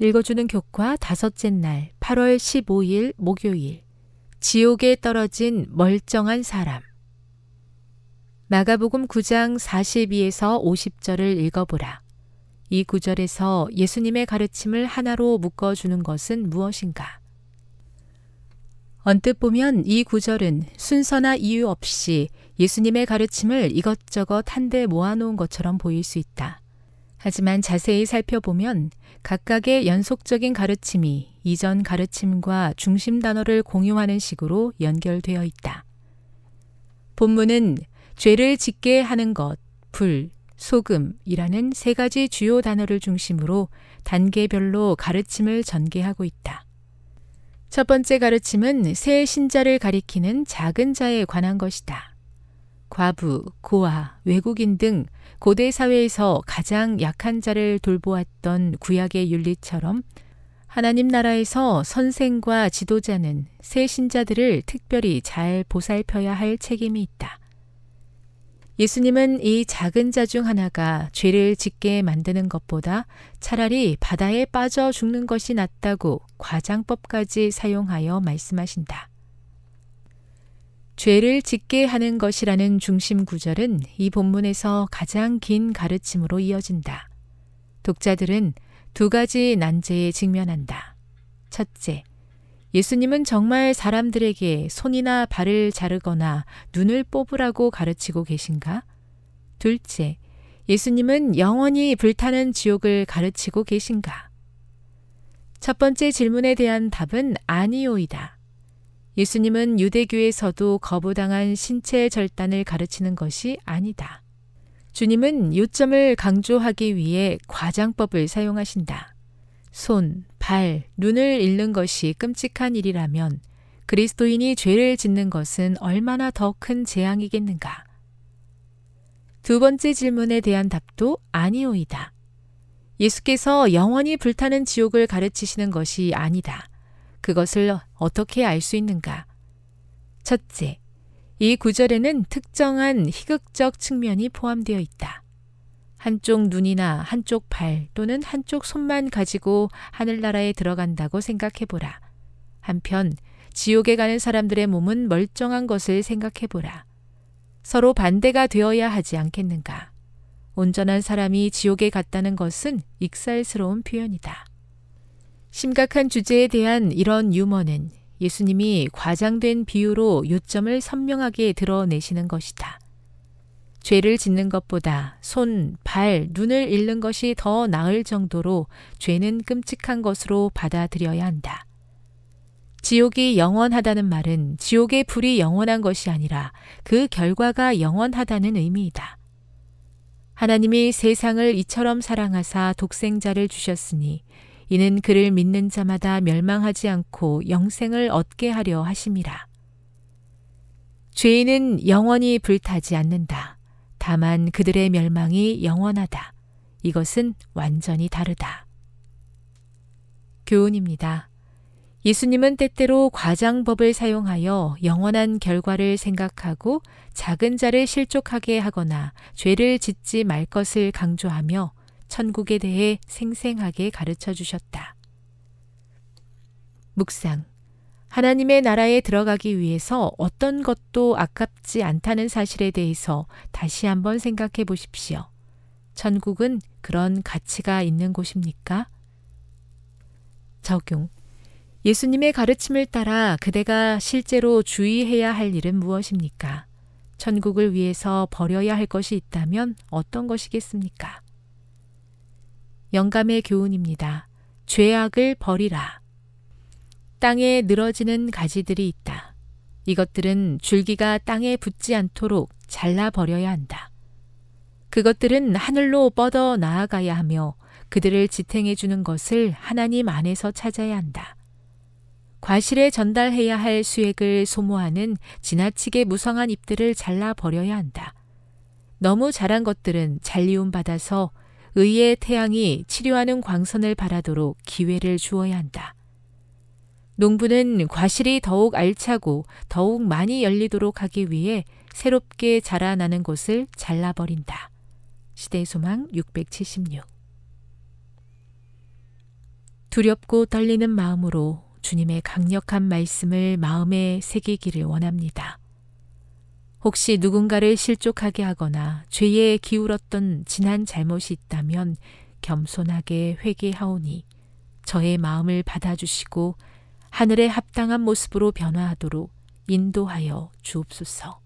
읽어주는 교과 다섯째 날 8월 15일 목요일 지옥에 떨어진 멀쩡한 사람 마가복음 9장 42에서 50절을 읽어보라. 이 구절에서 예수님의 가르침을 하나로 묶어주는 것은 무엇인가? 언뜻 보면 이 구절은 순서나 이유 없이 예수님의 가르침을 이것저것 한데 모아놓은 것처럼 보일 수 있다. 하지만 자세히 살펴보면 각각의 연속적인 가르침이 이전 가르침과 중심 단어를 공유하는 식으로 연결되어 있다. 본문은 죄를 짓게 하는 것, 불, 소금이라는 세 가지 주요 단어를 중심으로 단계별로 가르침을 전개하고 있다. 첫 번째 가르침은 새 신자를 가리키는 작은 자에 관한 것이다. 과부, 고아, 외국인 등 고대 사회에서 가장 약한 자를 돌보았던 구약의 윤리처럼 하나님 나라에서 선생과 지도자는 새 신자들을 특별히 잘 보살펴야 할 책임이 있다. 예수님은 이 작은 자 중 하나가 죄를 짓게 만드는 것보다 차라리 바다에 빠져 죽는 것이 낫다고 과장법까지 사용하여 말씀하신다. 죄를 짓게 하는 것이라는 중심 구절은 이 본문에서 가장 긴 가르침으로 이어진다. 독자들은 두 가지 난제에 직면한다. 첫째, 예수님은 정말 사람들에게 손이나 발을 자르거나 눈을 뽑으라고 가르치고 계신가? 둘째, 예수님은 영원히 불타는 지옥을 가르치고 계신가? 첫 번째 질문에 대한 답은 아니오이다. 예수님은 유대교에서도 거부당한 신체 절단을 가르치는 것이 아니다. 주님은 요점을 강조하기 위해 과장법을 사용하신다. 손, 발, 눈을 잃는 것이 끔찍한 일이라면 그리스도인이 죄를 짓는 것은 얼마나 더 큰 재앙이겠는가? 두 번째 질문에 대한 답도 아니오이다. 예수께서 영원히 불타는 지옥을 가르치시는 것이 아니다. 그것을 어떻게 알 수 있는가? 첫째, 이 구절에는 특정한 희극적 측면이 포함되어 있다. 한쪽 눈이나 한쪽 발 또는 한쪽 손만 가지고 하늘나라에 들어간다고 생각해보라. 한편, 지옥에 가는 사람들의 몸은 멀쩡한 것을 생각해보라. 서로 반대가 되어야 하지 않겠는가? 온전한 사람이 지옥에 갔다는 것은 익살스러운 표현이다. 심각한 주제에 대한 이런 유머는 예수님이 과장된 비유로 요점을 선명하게 드러내시는 것이다. 죄를 짓는 것보다 손, 발, 눈을 잃는 것이 더 나을 정도로 죄는 끔찍한 것으로 받아들여야 한다. 지옥이 영원하다는 말은 지옥의 불이 영원한 것이 아니라 그 결과가 영원하다는 의미이다. 하나님이 세상을 이처럼 사랑하사 독생자를 주셨으니 이는 그를 믿는 자마다 멸망하지 않고 영생을 얻게 하려 하심이라. 죄인은 영원히 불타지 않는다. 다만 그들의 멸망이 영원하다. 이것은 완전히 다르다. 교훈입니다. 예수님은 때때로 과장법을 사용하여 영원한 결과를 생각하고 작은 자를 실족하게 하거나 죄를 짓지 말 것을 강조하며 천국에 대해 생생하게 가르쳐 주셨다. 묵상. 하나님의 나라에 들어가기 위해서 어떤 것도 아깝지 않다는 사실에 대해서 다시 한번 생각해 보십시오. 천국은 그런 가치가 있는 곳입니까? 적용. 예수님의 가르침을 따라 그대가 실제로 주의해야 할 일은 무엇입니까? 천국을 위해서 버려야 할 것이 있다면 어떤 것이겠습니까? 영감의 교훈입니다. 죄악을 버리라. 땅에 늘어지는 가지들이 있다. 이것들은 줄기가 땅에 붙지 않도록 잘라버려야 한다. 그것들은 하늘로 뻗어 나아가야 하며 그들을 지탱해 주는 것을 하나님 안에서 찾아야 한다. 과실에 전달해야 할 수액을 소모하는 지나치게 무성한 잎들을 잘라 버려야 한다. 너무 자란 것들은 잘리움 받아서 의의 태양이 치료하는 광선을 바라도록 기회를 주어야 한다. 농부는 과실이 더욱 알차고 더욱 많이 열리도록 하기 위해 새롭게 자라나는 곳을 잘라버린다. 시대 소망 676 두렵고 떨리는 마음으로 주님의 강력한 말씀을 마음에 새기기를 원합니다. 혹시 누군가를 실족하게 하거나 죄에 기울었던 지난 잘못이 있다면 겸손하게 회개하오니 저의 마음을 받아주시고 하늘에 합당한 모습으로 변화하도록 인도하여 주옵소서.